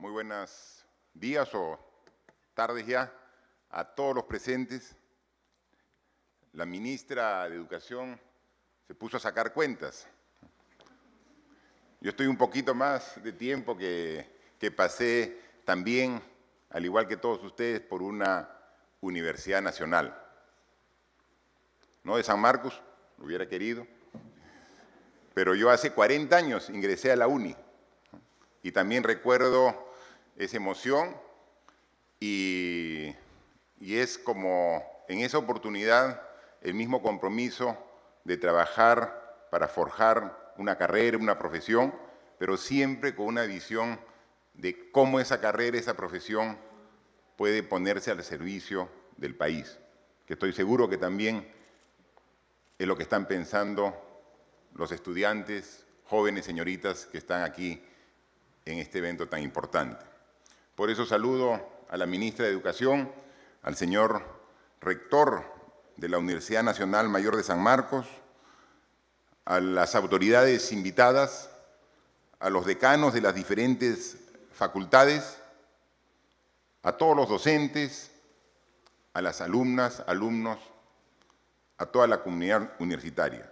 Muy buenos días o tardes ya a todos los presentes. La ministra de Educación se puso a sacar cuentas. Yo estoy un poquito más de tiempo que, pasé también, al igual que todos ustedes, por una universidad nacional. No de San Marcos, lo hubiera querido, pero yo hace 40 años ingresé a la UNI y también recuerdo es emoción y, y es como en esa oportunidad el mismo compromiso de trabajar para forjar una carrera, una profesión, pero siempre con una visión de cómo esa carrera, esa profesión puede ponerse al servicio del país, que estoy seguro que también es lo que están pensando los estudiantes, jóvenes, señoritas que están aquí en este evento tan importante. Por eso saludo a la ministra de Educación, al señor rector de la Universidad Nacional Mayor de San Marcos, a las autoridades invitadas, a los decanos de las diferentes facultades, a todos los docentes, a las alumnas, alumnos, a toda la comunidad universitaria.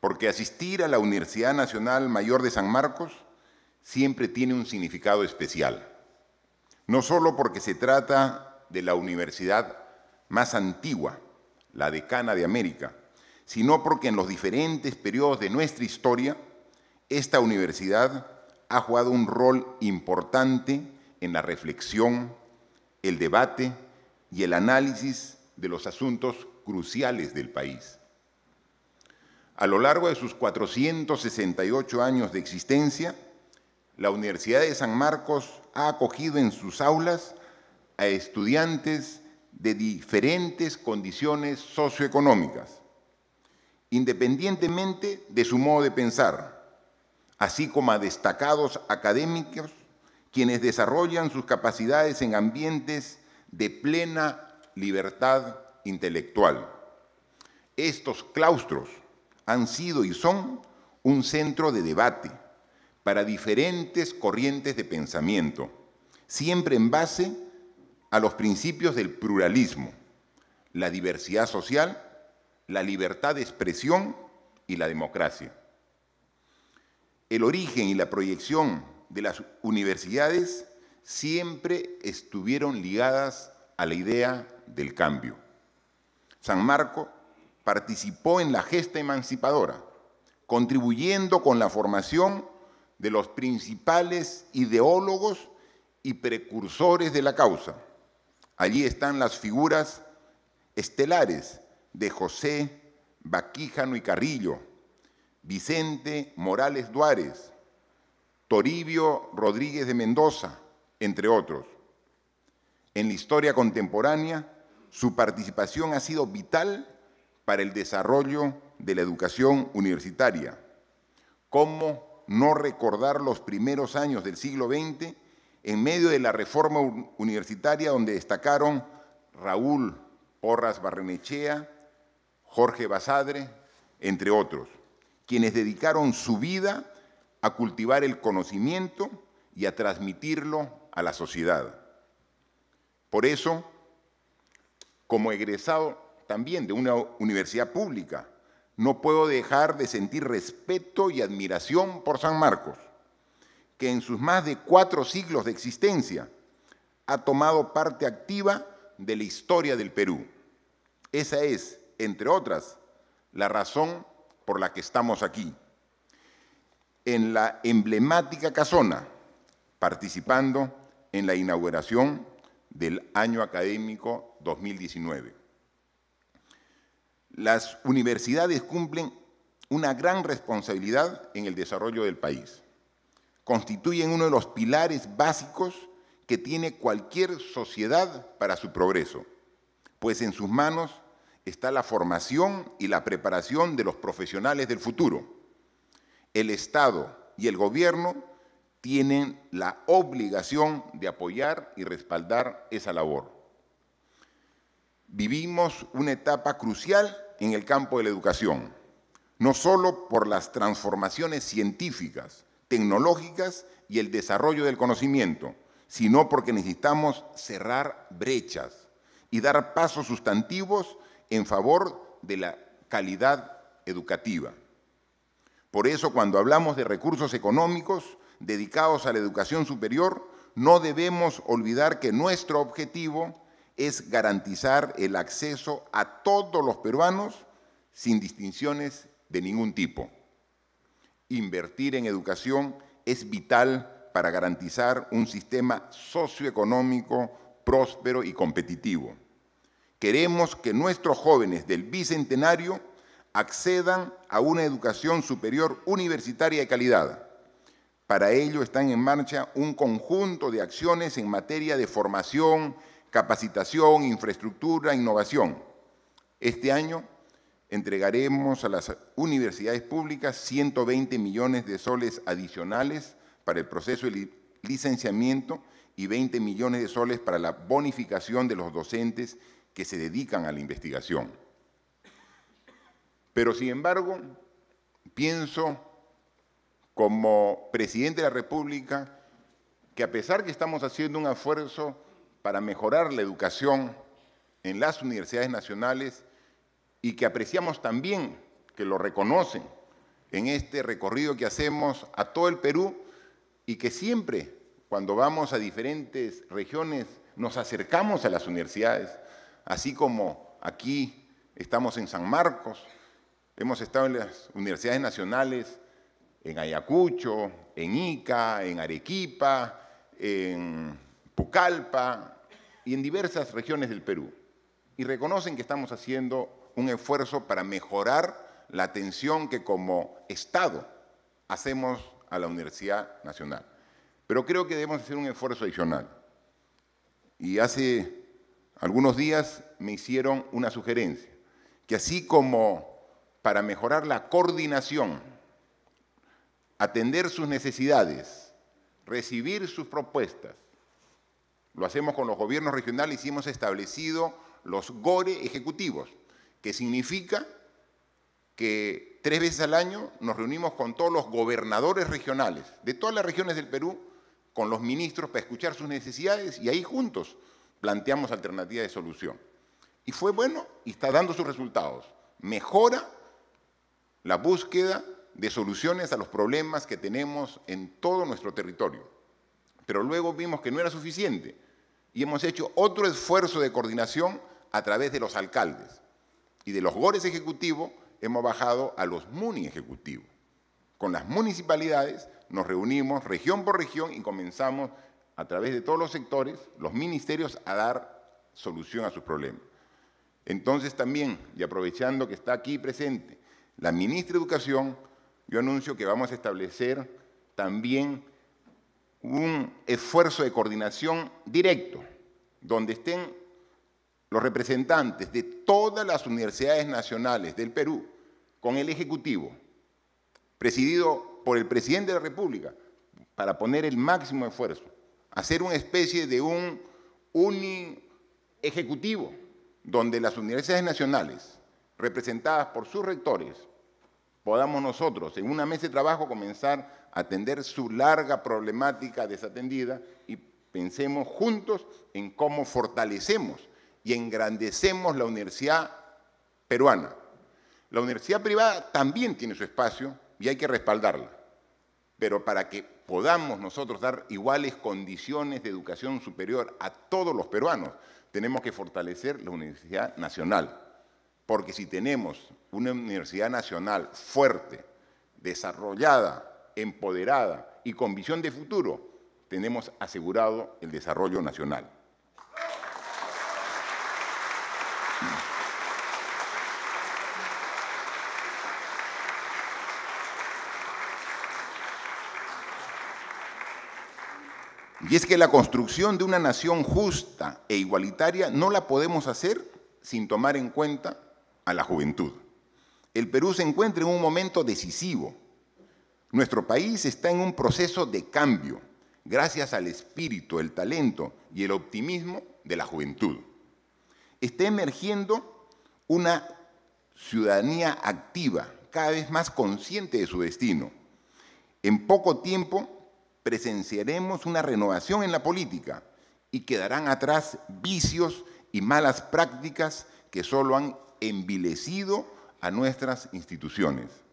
Porque asistir a la Universidad Nacional Mayor de San Marcos siempre tiene un significado especial, no solo porque se trata de la universidad más antigua, la decana de América, sino porque en los diferentes periodos de nuestra historia, esta universidad ha jugado un rol importante en la reflexión, el debate y el análisis de los asuntos cruciales del país. A lo largo de sus 468 años de existencia, la Universidad de San Marcos ha acogido en sus aulas a estudiantes de diferentes condiciones socioeconómicas, independientemente de su modo de pensar, así como a destacados académicos quienes desarrollan sus capacidades en ambientes de plena libertad intelectual. Estos claustros han sido y son un centro de debate, para diferentes corrientes de pensamiento, siempre en base a los principios del pluralismo, la diversidad social, la libertad de expresión y la democracia. El origen y la proyección de las universidades siempre estuvieron ligadas a la idea del cambio. San Marco participó en la gesta emancipadora, contribuyendo con la formación de los principales ideólogos y precursores de la causa. Allí están las figuras estelares de José Baquíjano y Carrillo, Vicente Morales Duárez, Toribio Rodríguez de Mendoza, entre otros. En la historia contemporánea, su participación ha sido vital para el desarrollo de la educación universitaria, como no recordar los primeros años del siglo XX en medio de la reforma universitaria donde destacaron Raúl Porras Barrenechea, Jorge Basadre, entre otros, quienes dedicaron su vida a cultivar el conocimiento y a transmitirlo a la sociedad. Por eso, como egresado también de una universidad pública, no puedo dejar de sentir respeto y admiración por San Marcos, que en sus más de cuatro siglos de existencia ha tomado parte activa de la historia del Perú. Esa es, entre otras, la razón por la que estamos aquí, en la emblemática casona, participando en la inauguración del año académico 2019 las universidades cumplen una gran responsabilidad en el desarrollo del país. Constituyen uno de los pilares básicos que tiene cualquier sociedad para su progreso, pues en sus manos está la formación y la preparación de los profesionales del futuro. El Estado y el gobierno tienen la obligación de apoyar y respaldar esa labor. Vivimos una etapa crucial en el campo de la educación, no solo por las transformaciones científicas, tecnológicas y el desarrollo del conocimiento, sino porque necesitamos cerrar brechas y dar pasos sustantivos en favor de la calidad educativa. Por eso cuando hablamos de recursos económicos dedicados a la educación superior, no debemos olvidar que nuestro objetivo es garantizar el acceso a todos los peruanos sin distinciones de ningún tipo. Invertir en educación es vital para garantizar un sistema socioeconómico próspero y competitivo. Queremos que nuestros jóvenes del Bicentenario accedan a una educación superior universitaria de calidad. Para ello están en marcha un conjunto de acciones en materia de formación, capacitación, infraestructura, innovación. Este año entregaremos a las universidades públicas 120 millones de soles adicionales para el proceso de licenciamiento y 20 millones de soles para la bonificación de los docentes que se dedican a la investigación. Pero sin embargo, pienso como presidente de la República que a pesar que estamos haciendo un esfuerzo para mejorar la educación en las universidades nacionales y que apreciamos también que lo reconocen en este recorrido que hacemos a todo el Perú y que siempre cuando vamos a diferentes regiones nos acercamos a las universidades, así como aquí estamos en San Marcos, hemos estado en las universidades nacionales, en Ayacucho, en Ica, en Arequipa, en Pucallpa y en diversas regiones del Perú. Y reconocen que estamos haciendo un esfuerzo para mejorar la atención que como Estado hacemos a la Universidad Nacional. Pero creo que debemos hacer un esfuerzo adicional. Y hace algunos días me hicieron una sugerencia, que así como para mejorar la coordinación, atender sus necesidades, recibir sus propuestas, lo hacemos con los gobiernos regionales y hemos establecido los GORE ejecutivos, que significa que tres veces al año nos reunimos con todos los gobernadores regionales de todas las regiones del Perú, con los ministros para escuchar sus necesidades y ahí juntos planteamos alternativas de solución. Y fue bueno y está dando sus resultados. Mejora la búsqueda de soluciones a los problemas que tenemos en todo nuestro territorio. Pero luego vimos que no era suficiente y hemos hecho otro esfuerzo de coordinación a través de los alcaldes. Y de los gores ejecutivos hemos bajado a los MUNI ejecutivos. Con las municipalidades nos reunimos región por región y comenzamos a través de todos los sectores, los ministerios, a dar solución a sus problemas. Entonces también, y aprovechando que está aquí presente la ministra de Educación, yo anuncio que vamos a establecer también un esfuerzo de coordinación directo, donde estén los representantes de todas las universidades nacionales del Perú con el Ejecutivo, presidido por el presidente de la República, para poner el máximo esfuerzo, hacer una especie de un uni ejecutivo, donde las universidades nacionales, representadas por sus rectores, podamos nosotros en una mesa de trabajo comenzar atender su larga problemática desatendida y pensemos juntos en cómo fortalecemos y engrandecemos la universidad peruana. La universidad privada también tiene su espacio y hay que respaldarla, pero para que podamos nosotros dar iguales condiciones de educación superior a todos los peruanos, tenemos que fortalecer la Universidad Nacional, porque si tenemos una Universidad Nacional fuerte, desarrollada, empoderada y con visión de futuro, tenemos asegurado el desarrollo nacional. Y es que la construcción de una nación justa e igualitaria no la podemos hacer sin tomar en cuenta a la juventud. El Perú se encuentra en un momento decisivo nuestro país está en un proceso de cambio, gracias al espíritu, el talento y el optimismo de la juventud. Está emergiendo una ciudadanía activa, cada vez más consciente de su destino. En poco tiempo presenciaremos una renovación en la política y quedarán atrás vicios y malas prácticas que solo han envilecido a nuestras instituciones.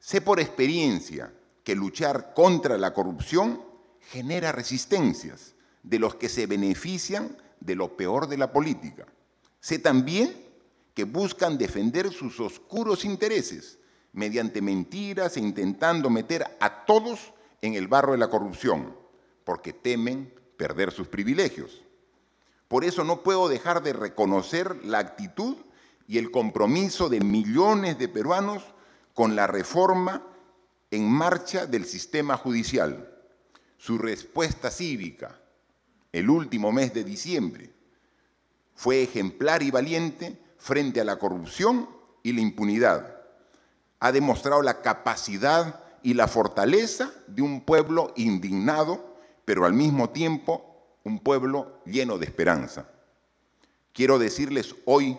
Sé por experiencia que luchar contra la corrupción genera resistencias de los que se benefician de lo peor de la política. Sé también que buscan defender sus oscuros intereses mediante mentiras e intentando meter a todos en el barro de la corrupción, porque temen perder sus privilegios. Por eso no puedo dejar de reconocer la actitud y el compromiso de millones de peruanos con la reforma en marcha del sistema judicial, su respuesta cívica el último mes de diciembre fue ejemplar y valiente frente a la corrupción y la impunidad. Ha demostrado la capacidad y la fortaleza de un pueblo indignado, pero al mismo tiempo un pueblo lleno de esperanza. Quiero decirles hoy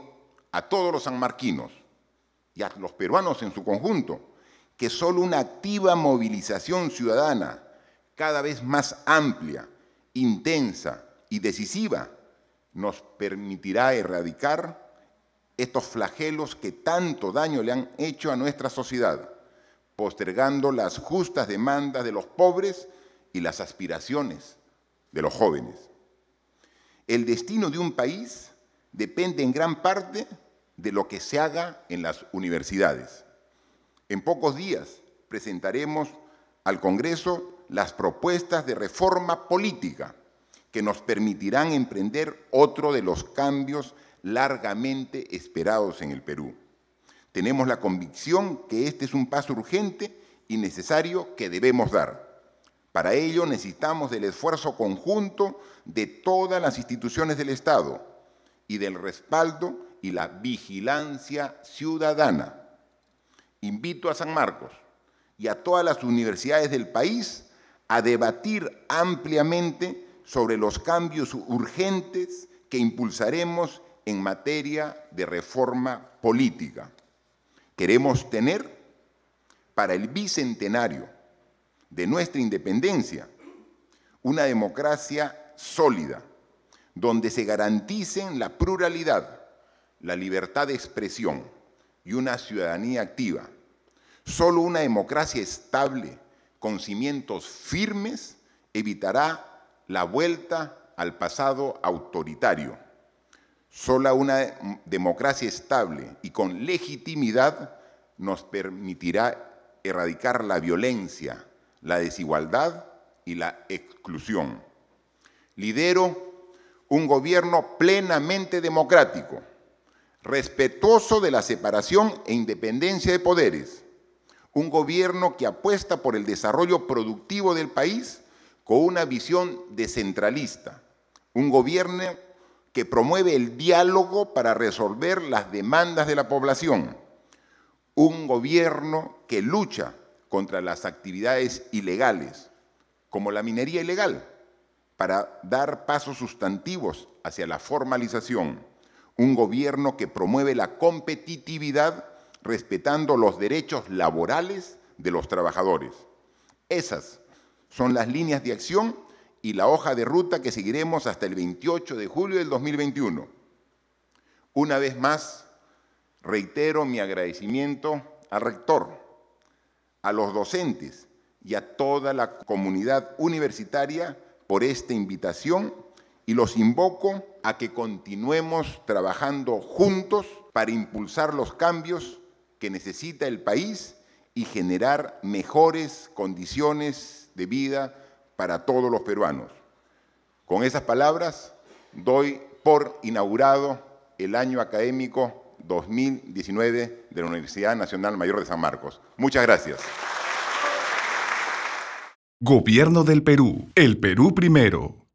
a todos los sanmarquinos y a los peruanos en su conjunto, que solo una activa movilización ciudadana, cada vez más amplia, intensa y decisiva, nos permitirá erradicar estos flagelos que tanto daño le han hecho a nuestra sociedad, postergando las justas demandas de los pobres y las aspiraciones de los jóvenes. El destino de un país depende en gran parte de lo que se haga en las universidades. En pocos días presentaremos al Congreso las propuestas de reforma política que nos permitirán emprender otro de los cambios largamente esperados en el Perú. Tenemos la convicción que este es un paso urgente y necesario que debemos dar. Para ello necesitamos del esfuerzo conjunto de todas las instituciones del Estado y del respaldo y la vigilancia ciudadana. Invito a San Marcos y a todas las universidades del país a debatir ampliamente sobre los cambios urgentes que impulsaremos en materia de reforma política. Queremos tener para el bicentenario de nuestra independencia una democracia sólida, donde se garanticen la pluralidad, la libertad de expresión y una ciudadanía activa. Solo una democracia estable, con cimientos firmes, evitará la vuelta al pasado autoritario. Solo una democracia estable y con legitimidad nos permitirá erradicar la violencia, la desigualdad y la exclusión. Lidero un gobierno plenamente democrático respetuoso de la separación e independencia de poderes, un gobierno que apuesta por el desarrollo productivo del país con una visión descentralista, un gobierno que promueve el diálogo para resolver las demandas de la población, un gobierno que lucha contra las actividades ilegales, como la minería ilegal, para dar pasos sustantivos hacia la formalización un gobierno que promueve la competitividad respetando los derechos laborales de los trabajadores. Esas son las líneas de acción y la hoja de ruta que seguiremos hasta el 28 de julio del 2021. Una vez más, reitero mi agradecimiento al rector, a los docentes y a toda la comunidad universitaria por esta invitación y los invoco a que continuemos trabajando juntos para impulsar los cambios que necesita el país y generar mejores condiciones de vida para todos los peruanos. Con esas palabras doy por inaugurado el año académico 2019 de la Universidad Nacional Mayor de San Marcos. Muchas gracias. Gobierno del Perú. El Perú primero.